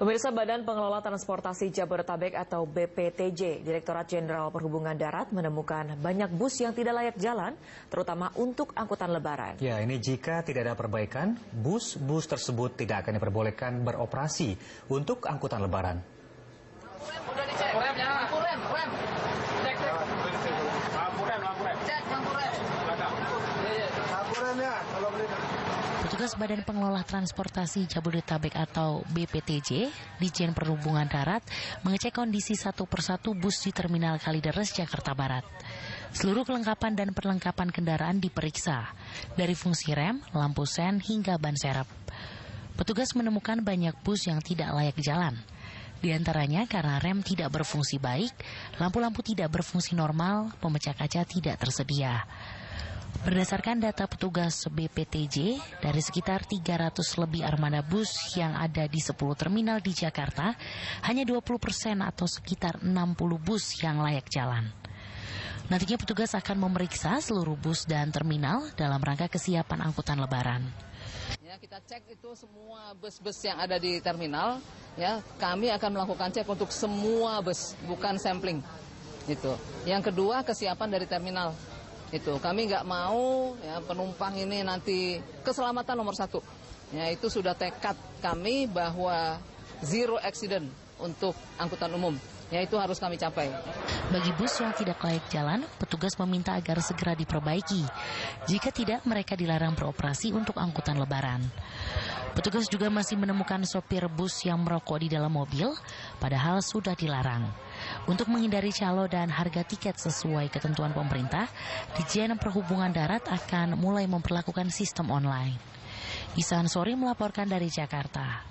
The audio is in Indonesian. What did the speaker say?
Pemirsa Badan Pengelola Transportasi Jabodetabek atau BPTJ, Direktorat Jenderal Perhubungan Darat menemukan banyak bus yang tidak layak jalan, terutama untuk angkutan lebaran. Ya, ini jika tidak ada perbaikan, bus-bus tersebut tidak akan diperbolehkan beroperasi untuk angkutan lebaran. Petugas Badan Pengelola Transportasi Jabodetabek atau BPTJ, Dijen Perhubungan Darat, mengecek kondisi satu persatu bus di Terminal Kalideres, Jakarta Barat. Seluruh kelengkapan dan perlengkapan kendaraan diperiksa, dari fungsi rem, lampu sen, hingga ban serep. Petugas menemukan banyak bus yang tidak layak jalan. Di antaranya karena rem tidak berfungsi baik, lampu-lampu tidak berfungsi normal, pemecah kaca tidak tersedia. Berdasarkan data petugas BPTJ, dari sekitar 300 lebih armada bus yang ada di 10 terminal di Jakarta, hanya 20 persen atau sekitar 60 bus yang layak jalan. Nantinya petugas akan memeriksa seluruh bus dan terminal dalam rangka kesiapan angkutan lebaran. Ya, kita cek itu semua bus-bus yang ada di terminal, ya kami akan melakukan cek untuk semua bus, bukan sampling. Itu. Yang kedua kesiapan dari terminal itu kami nggak mau ya, penumpang ini nanti keselamatan nomor satu ya itu sudah tekad kami bahwa zero accident untuk angkutan umum ya itu harus kami capai. Bagi bus yang tidak layak jalan, petugas meminta agar segera diperbaiki. Jika tidak, mereka dilarang beroperasi untuk angkutan lebaran. Petugas juga masih menemukan sopir bus yang merokok di dalam mobil, padahal sudah dilarang. Untuk menghindari calo dan harga tiket sesuai ketentuan pemerintah, Dijen Perhubungan Darat akan mulai memperlakukan sistem online. Isan Sori melaporkan dari Jakarta.